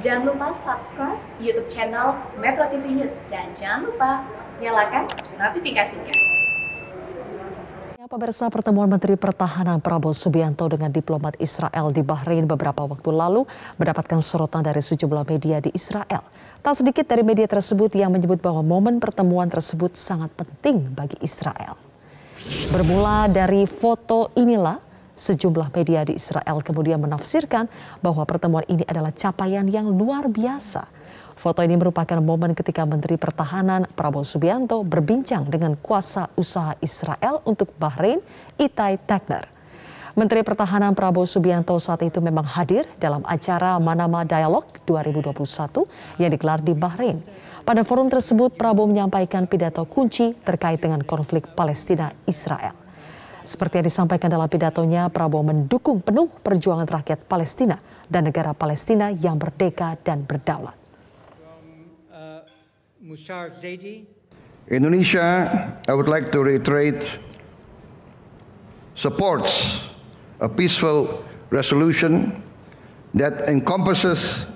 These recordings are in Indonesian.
Jangan lupa subscribe YouTube channel Metro TV News dan jangan lupa nyalakan notifikasinya. Ya, pemirsa pertemuan Menteri Pertahanan Prabowo Subianto dengan diplomat Israel di Bahrain beberapa waktu lalu mendapatkan sorotan dari sejumlah media di Israel. Tak sedikit dari media tersebut yang menyebut bahwa momen pertemuan tersebut sangat penting bagi Israel. Bermula dari foto inilah Sejumlah media di Israel kemudian menafsirkan bahwa pertemuan ini adalah capaian yang luar biasa. Foto ini merupakan momen ketika Menteri Pertahanan Prabowo Subianto berbincang dengan kuasa usaha Israel untuk Bahrain, Itai Tegner. Menteri Pertahanan Prabowo Subianto saat itu memang hadir dalam acara Manama Dialog 2021 yang digelar di Bahrain. Pada forum tersebut, Prabowo menyampaikan pidato kunci terkait dengan konflik Palestina-Israel. Seperti yang disampaikan dalam pidatonya, Prabowo mendukung penuh perjuangan rakyat Palestina dan negara Palestina yang merdeka dan berdaulat. Indonesia, I would like to reiterate, supports a peaceful resolution that encompasses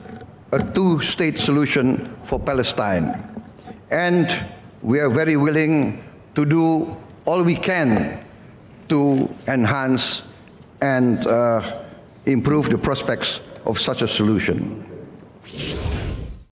a two-state solution for Palestine. And we are very willing to do all we can to enhance and uh, improve the prospects of such a solution.